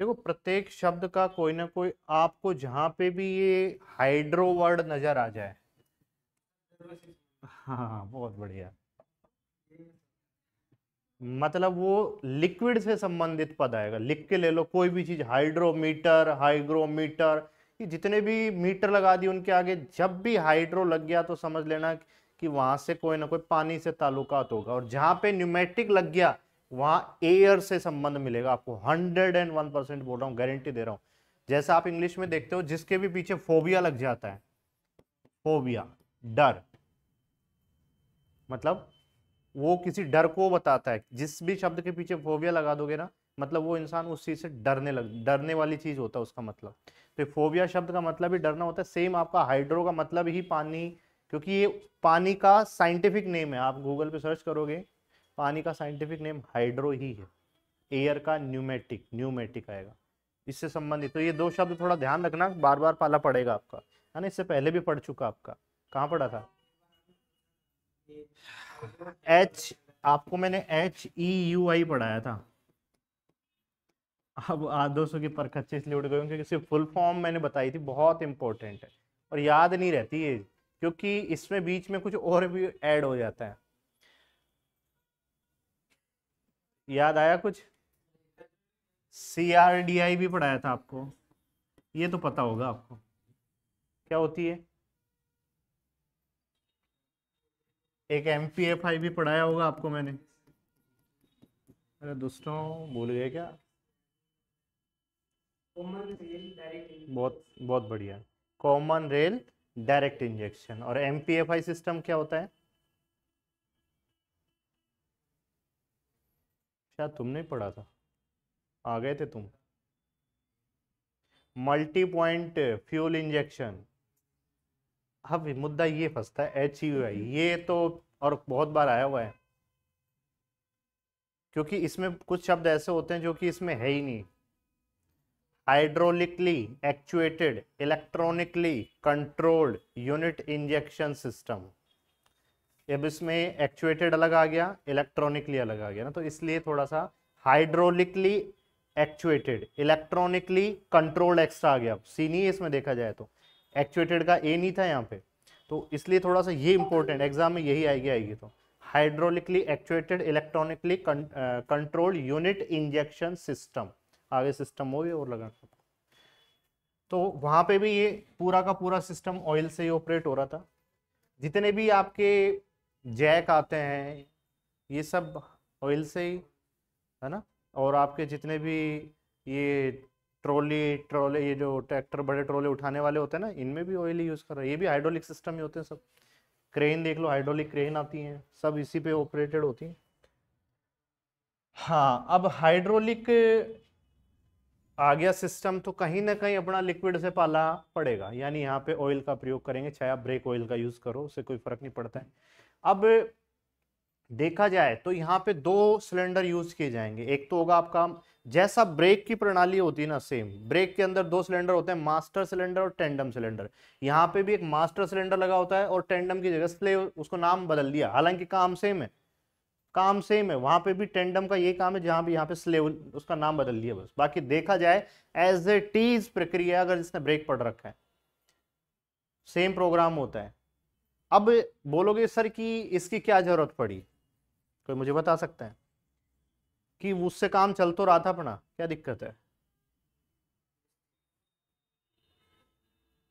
देखो प्रत्येक शब्द का कोई ना कोई आपको जहां पे भी ये हाइड्रो वर्ड नजर आ जाए हाँ, हाँ बहुत बढ़िया मतलब वो लिक्विड से संबंधित पद आएगा लिख के ले लो कोई भी चीज हाइड्रोमीटर हाइग्रोमीटर ये जितने भी मीटर लगा दिए उनके आगे जब भी हाइड्रो लग गया तो समझ लेना कि वहां से कोई ना कोई पानी से ताल्लुकात होगा और जहां पे न्यूमेटिक लग गया वहां एयर से संबंध मिलेगा आपको हंड्रेड एंड वन परसेंट बोल रहा हूँ गारंटी दे रहा हूँ जैसा आप इंग्लिश में देखते हो जिसके भी पीछे फोबिया लग जाता है फोबिया डर मतलब वो किसी डर को बताता है जिस भी शब्द के पीछे फोबिया लगा दोगे ना मतलब वो इंसान उस चीज़ से डरने लग डरने वाली चीज़ होता है उसका मतलब तो फोबिया शब्द का मतलब ही डरना होता है सेम आपका हाइड्रो का मतलब ही पानी क्योंकि ये पानी का साइंटिफिक नेम है आप गूगल पे सर्च करोगे पानी का साइंटिफिक नेम हाइड्रो ही है एयर का न्यूमेटिक न्यूमेटिक आएगा इससे संबंधित तो ये दो शब्द थोड़ा ध्यान रखना बार बार पाला पड़ेगा आपका है ना इससे पहले भी पढ़ चुका आपका कहाँ पढ़ा था एच आपको मैंने एच ई यू आई पढ़ाया था अब सौ की परख अच्छे इसलिए उठ गए क्योंकि सिर्फ फुल फॉर्म मैंने बताई थी बहुत इंपॉर्टेंट है और याद नहीं रहती है क्योंकि इसमें बीच में कुछ और भी ऐड हो जाता है याद आया कुछ सी आर डी आई भी पढ़ाया था आपको ये तो पता होगा आपको क्या होती है एक एम पी एफ आई भी पढ़ाया होगा आपको मैंने अरे दोस्तों भूल गए क्या कॉमन रेल बहुत बहुत बढ़िया कॉमन रेल डायरेक्ट इंजेक्शन और M P F I system क्या होता है शायद तुमने पढ़ा था आ गए थे तुम मल्टी पॉइंट फ्यूल इंजेक्शन अब मुद्दा ये फंसता है एच यू आई ये तो और बहुत बार आया हुआ है क्योंकि इसमें कुछ शब्द ऐसे होते हैं जो कि इसमें है ही नहीं hydraulically actuated electronically controlled unit injection system अब इसमें एक्चुएटेड अलग आ गया इलेक्ट्रॉनिकली अलग आ गया ना तो इसलिए थोड़ा सा hydraulically actuated electronically controlled extra आ गया सीनी इसमें देखा जाए तो एक्चुएटेड का ए नहीं था यहाँ पे तो इसलिए थोड़ा सा ये इंपॉर्टेंट एग्जाम में यही आएगी आएगी तो hydraulically actuated electronically control unit injection system आगे सिस्टम हो ये और लगा तो वहाँ पे भी ये पूरा का पूरा सिस्टम ऑयल से ही ऑपरेट हो रहा था जितने भी आपके जैक आते हैं ये सब ऑयल से ही है ना और आपके जितने भी ये ट्रॉली ट्रॉली ये जो ट्रैक्टर बड़े ट्रॉली उठाने वाले होते हैं ना इनमें भी ऑयल ही यूज़ कर रहा है ये भी हाइड्रोलिक सिस्टम ही होते हैं सब क्रेन देख लो हाइड्रोलिक क्रेन आती हैं सब इसी पे ऑपरेटेड होती हैं हाँ अब हाइड्रोलिक आ गया सिस्टम तो कहीं ना कहीं अपना लिक्विड से पाला पड़ेगा यानी यहाँ पे ऑयल का प्रयोग करेंगे चाहे आप ब्रेक ऑयल का यूज़ करो उससे कोई फर्क नहीं पड़ता है अब देखा जाए तो यहाँ पे दो सिलेंडर यूज़ किए जाएंगे एक तो होगा आपका जैसा ब्रेक की प्रणाली होती है ना सेम ब्रेक के अंदर दो सिलेंडर होते हैं मास्टर सिलेंडर और टेंडम सिलेंडर यहाँ पे भी एक मास्टर सिलेंडर लगा होता है और टेंडम की जगह स्लेव उसको नाम बदल दिया हालांकि काम सेम है काम सेम है वहां पे भी टेंडम का ये काम है जहां भी यहाँ पे स्लेव उसका नाम बदल दिया बस बाकी देखा जाए एज ए टीज प्रक्रिया अगर जिसने ब्रेक पढ़ रखा है सेम प्रोग्राम होता है अब बोलोगे सर कि इसकी क्या जरूरत पड़ी कोई मुझे बता सकता है कि उससे काम चल तो रहा था अपना क्या दिक्कत है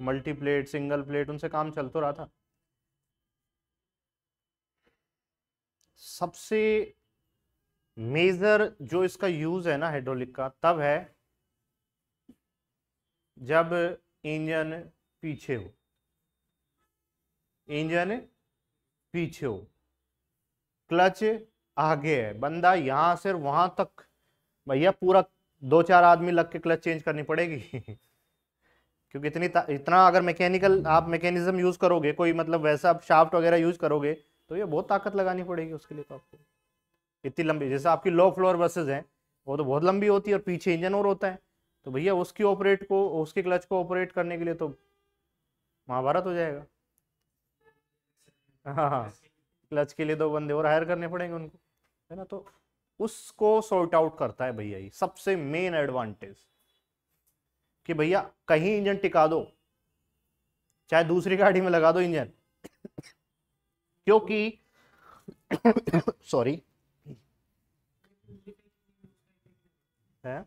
मल्टी प्लेट सिंगल प्लेट उनसे काम चल तो रहा था सबसे मेजर जो इसका यूज है ना हाइड्रोलिक का तब है जब इंजन पीछे हो इंजन पीछे हो क्लच आगे है बंदा यहाँ से वहां तक भैया पूरा दो चार आदमी लग के क्लच चेंज करनी पड़ेगी क्योंकि इतनी इतना अगर मैकेनिकल आप मैकेनिज्म यूज करोगे कोई मतलब वैसा आप शाफ्ट वगैरह यूज करोगे तो ये बहुत ताकत लगानी पड़ेगी उसके लिए तो आपको इतनी लंबी जैसे आपकी लो फ्लोर बसेज हैं वो तो बहुत लंबी होती है और पीछे इंजन और होता है तो भैया उसकी ऑपरेट को उसके क्लच को ऑपरेट करने के लिए तो महाभारत हो जाएगा हाँ हाँ क्लच के लिए दो बंदे और हायर करने पड़ेंगे उनको है ना तो उसको सॉर्ट आउट करता है भैया ये सबसे मेन एडवांटेज कि भैया कहीं इंजन टिका दो चाहे दूसरी गाड़ी में लगा दो इंजन क्योंकि सॉरी है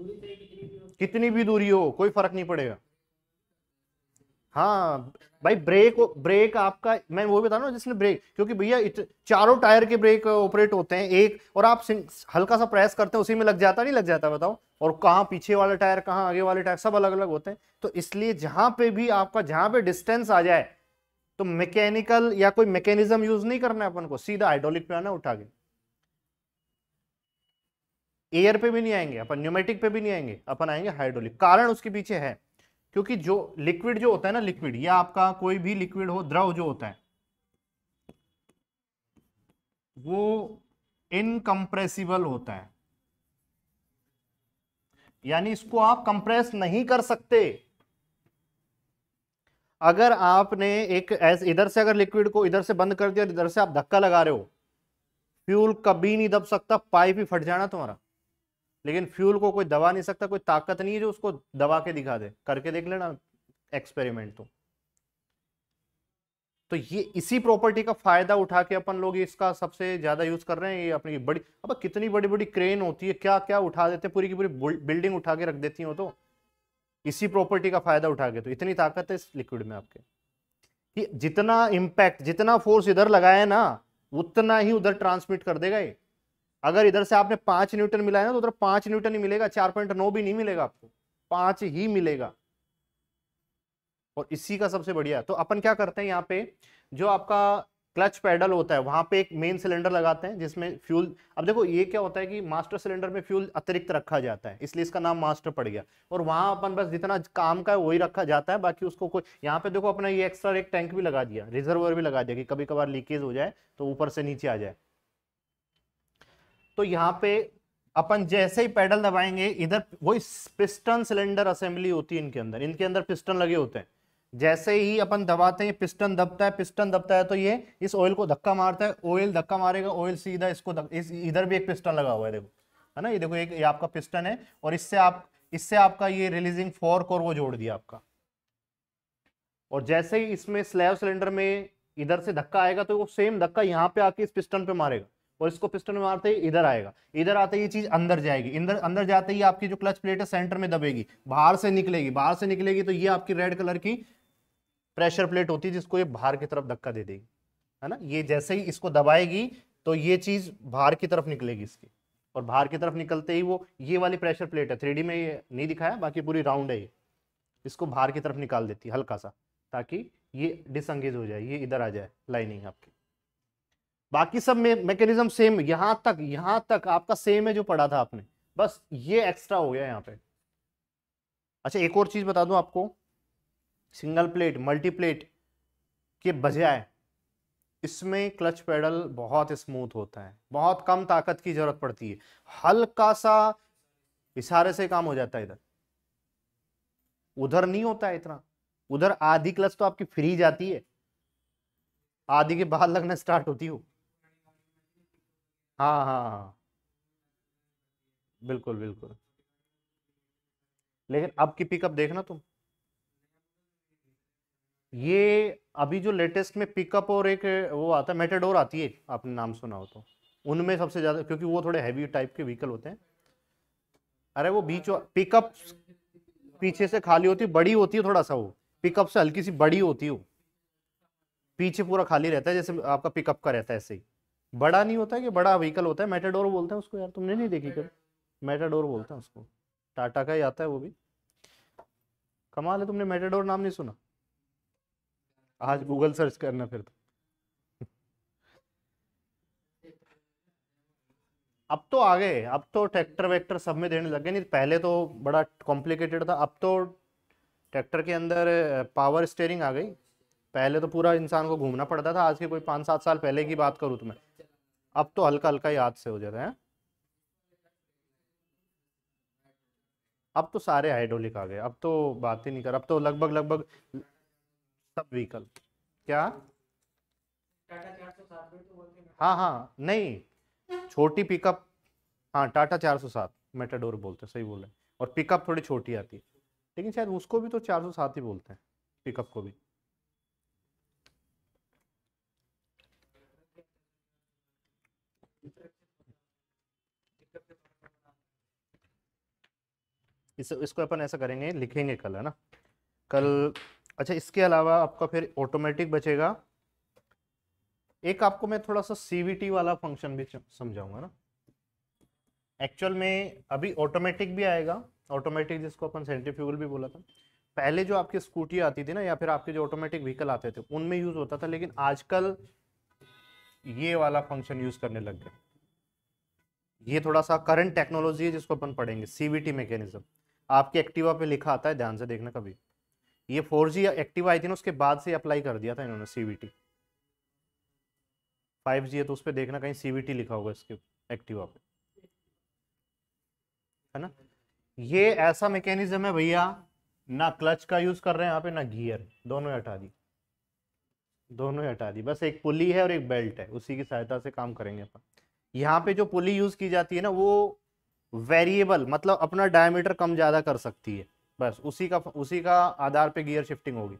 कितनी भी दूरी हो कोई फर्क नहीं पड़ेगा हाँ भाई ब्रेक ब्रेक आपका मैं वो बता रहा जिसने ब्रेक क्योंकि भैया चारों टायर के ब्रेक ऑपरेट होते हैं एक और आप हल्का सा प्रेस करते हैं उसी में लग जाता नहीं लग जाता बताओ और कहाँ पीछे वाला टायर कहाँ आगे वाले टायर सब अलग अलग होते हैं तो इसलिए जहां पे भी आपका जहां पे डिस्टेंस आ जाए तो मैकेनिकल या कोई मैकेनिज्म यूज नहीं करना है अपन को सीधा हाइड्रोलिक पे आना उठा के एयर पे भी नहीं आएंगे अपन न्यूमेटिक पे भी नहीं आएंगे अपन आएंगे हाइड्रोलिक कारण उसके पीछे है क्योंकि जो लिक्विड जो होता है ना लिक्विड या आपका कोई भी लिक्विड हो द्रव जो होता है वो इनकम्प्रेसिबल होता है यानी इसको आप कंप्रेस नहीं कर सकते अगर आपने एक ऐसे इधर से अगर लिक्विड को इधर से बंद कर दिया और इधर से आप धक्का लगा रहे हो फ्यूल कभी नहीं दब सकता पाइप ही फट जाना तुम्हारा लेकिन फ्यूल को कोई दबा नहीं सकता कोई ताकत नहीं है जो उसको दबा के दिखा दे करके देख लेना एक्सपेरिमेंट तो तो ये इसी प्रॉपर्टी का फायदा उठा के अपन लोग इसका सबसे ज्यादा यूज कर रहे हैं ये अपनी बड़ी अब कितनी बड़ी बड़ी क्रेन होती है क्या क्या उठा देते हैं पूरी की पूरी बिल्डिंग उठा के रख देती हो तो इसी प्रॉपर्टी का फायदा उठा के तो इतनी ताकत है इस लिक्विड में आपके कि जितना इम्पैक्ट जितना फोर्स इधर लगाए ना उतना ही उधर ट्रांसमिट कर देगा ये अगर इधर से आपने पांच न्यूटन मिलाया ना तो उधर पांच न्यूटन ही मिलेगा चार पॉइंट नौ भी नहीं मिलेगा आपको पांच ही मिलेगा और इसी का सबसे बढ़िया तो अपन क्या करते हैं यहाँ पे जो आपका क्लच पैडल होता है वहां पे एक मेन सिलेंडर लगाते हैं जिसमें फ्यूल अब देखो ये क्या होता है कि मास्टर सिलेंडर में फ्यूल अतिरिक्त रखा जाता है इसलिए इसका नाम मास्टर पड़ गया और वहां अपन बस जितना काम का है वही रखा जाता है बाकी उसको कोई यहाँ पे देखो अपना ये एक्स्ट्रा एक टैंक भी लगा दिया रिजर्वर भी लगा दिया कि कभी कभार लीकेज हो जाए तो ऊपर से नीचे आ जाए तो यहाँ पे अपन जैसे ही पैडल दबाएंगे इधर वही पिस्टन सिलेंडर असेंबली होती है इनके अंदर इनके अंदर पिस्टन लगे होते हैं जैसे ही अपन दबाते हैं पिस्टन दबता है पिस्टन दबता है तो ये इस ऑयल को धक्का मारता है ऑयल धक्का मारेगा ऑयल सीधा इसको दक, इस इधर भी एक पिस्टन लगा हुआ है देखो है ना ये देखो एक ये आपका पिस्टन है और इससे आप इससे आपका ये रिलीजिंग फोर्क और वो जोड़ दिया आपका और जैसे ही इसमें स्लैब सिलेंडर में इधर से धक्का आएगा तो वो सेम धक्का यहाँ पे आके इस पिस्टन पे मारेगा और इसको पिस्टन में मारते ही इधर आएगा इधर आते ही ये चीज अंदर जाएगी इधर अंदर जाते ही आपकी जो क्लच प्लेट है सेंटर में दबेगी बाहर से निकलेगी बाहर से निकलेगी तो ये आपकी रेड कलर की प्रेशर प्लेट होती है जिसको ये बाहर की तरफ धक्का दे देगी है ना ये जैसे ही इसको दबाएगी तो ये चीज बाहर की तरफ निकलेगी इसकी और बाहर की तरफ निकलते ही वो ये वाली प्रेशर प्लेट है थ्री में ये नहीं दिखाया बाकी पूरी राउंड है ये इसको बाहर की तरफ निकाल देती है हल्का सा ताकि ये डिसंगेज हो जाए ये इधर आ जाए लाइनिंग आपकी बाकी सब में मैकेनिज्म सेम यहां तक यहां तक आपका सेम है जो पढ़ा था आपने बस ये एक्स्ट्रा हो गया यहाँ पे अच्छा एक और चीज बता दूं आपको सिंगल प्लेट मल्टी प्लेट के बजाय इसमें क्लच पेडल बहुत स्मूथ होता है बहुत कम ताकत की जरूरत पड़ती है हल्का सा इशारे से काम हो जाता है इधर उधर नहीं होता है इतना उधर आधी क्लच तो आपकी फ्री जाती है आधी के बाहर लगना स्टार्ट होती हो हाँ हाँ हाँ बिल्कुल बिल्कुल लेकिन अब की पिकअप देखना तुम ये अभी जो लेटेस्ट में पिकअप और एक वो आता है मेटाडोर आती है आपने नाम सुना हो तो उनमें सबसे ज़्यादा क्योंकि वो थोड़े हैवी टाइप के व्हीकल होते हैं अरे वो बीच पिकअप पीछे से खाली होती है बड़ी होती है थोड़ा सा वो पिकअप से हल्की सी बड़ी होती है वो पीछे पूरा खाली रहता है जैसे आपका पिकअप का रहता है ऐसे ही बड़ा नहीं होता है कि बड़ा व्हीकल होता है मेटाडोर बोलते हैं उसको यार तुमने नहीं देखी कभी मेटाडोर बोलते हैं उसको टाटा का ही आता है वो भी कमाल है तुमने मेटाडोर नाम नहीं सुना आज गूगल सर्च करना फिर तो अब तो आ गए अब तो ट्रैक्टर वैक्टर सब में देने लग गए नहीं पहले तो बड़ा कॉम्प्लिकेटेड था अब तो ट्रैक्टर के अंदर पावर स्टेयरिंग आ गई पहले तो पूरा इंसान को घूमना पड़ता था आज के कोई पाँच सात साल पहले की बात करूँ तो मैं अब तो हल्का हल्का याद से हो जा रहे है अब तो सारे हाइड्रोलिक आ गए अब तो बात ही नहीं कर अब तो लगभग लगभग सब व्हीकल क्या तो हाँ हाँ नहीं छोटी पिकअप हाँ टाटा चार सौ सात मेटाडोर बोलते हैं सही बोल रहे हैं और पिकअप थोड़ी छोटी आती है लेकिन शायद उसको भी तो चार सौ सात ही बोलते हैं पिकअप को भी इसे इसको अपन ऐसा करेंगे लिखेंगे कल है ना कल हम्म। अच्छा इसके अलावा आपका फिर ऑटोमेटिक बचेगा एक आपको मैं थोड़ा सा सीवीटी वाला फंक्शन भी समझाऊंगा ना एक्चुअल में अभी ऑटोमेटिक भी आएगा ऑटोमेटिक जिसको अपन सेंट्रीफ्यूगल भी बोला था पहले जो आपकी स्कूटी आती थी ना या फिर आपके जो ऑटोमेटिक व्हीकल आते थे उनमें यूज होता था लेकिन आजकल ये वाला फंक्शन यूज करने लग गए ये थोड़ा सा करंट टेक्नोलॉजी है जिसको अपन पढ़ेंगे सीवीटी मैकेनिज्म आपके एक्टिवा पे लिखा आता है ध्यान से देखना कभी ये फोर जी एक्टिवा आई थी ना उसके बाद से अप्लाई कर दिया था इन्होंने सीबीटी फाइव जी है तो उस पर देखना कहीं सीबीटी लिखा होगा इसके एक्टिवा पे है ना ये ऐसा मैकेनिज्म है भैया ना क्लच का यूज कर रहे हैं यहाँ पे ना गियर दोनों हटा दी दोनों ही हटा दी बस एक पुली है और एक बेल्ट है उसी की सहायता से काम करेंगे अपन यहाँ पे जो पुली यूज की जाती है ना वो वेरिएबल मतलब अपना डायमीटर कम ज़्यादा कर सकती है बस उसी का उसी का आधार पे गियर शिफ्टिंग होगी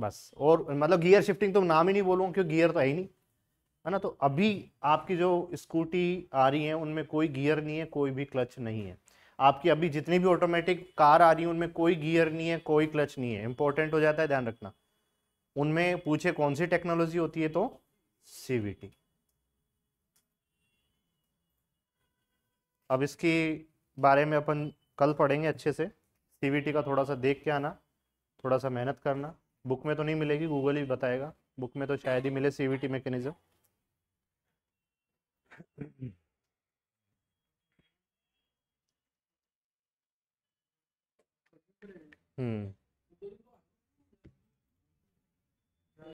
बस और मतलब गियर शिफ्टिंग तो नाम ही नहीं बोलूंगा क्योंकि गियर तो है ही नहीं है ना तो अभी आपकी जो स्कूटी आ रही है उनमें कोई गियर नहीं है कोई भी क्लच नहीं है आपकी अभी जितनी भी ऑटोमेटिक कार आ रही है उनमें कोई गियर नहीं है कोई क्लच नहीं है इंपॉर्टेंट हो जाता है ध्यान रखना उनमें पूछे कौन सी टेक्नोलॉजी होती है तो सीवीटी अब इसकी बारे में अपन कल पढ़ेंगे अच्छे से सी का थोड़ा सा देख के आना थोड़ा सा मेहनत करना बुक में तो नहीं मिलेगी गूगल ही बताएगा बुक में तो शायद ही मिले सी वी मैकेनिज्म हम्म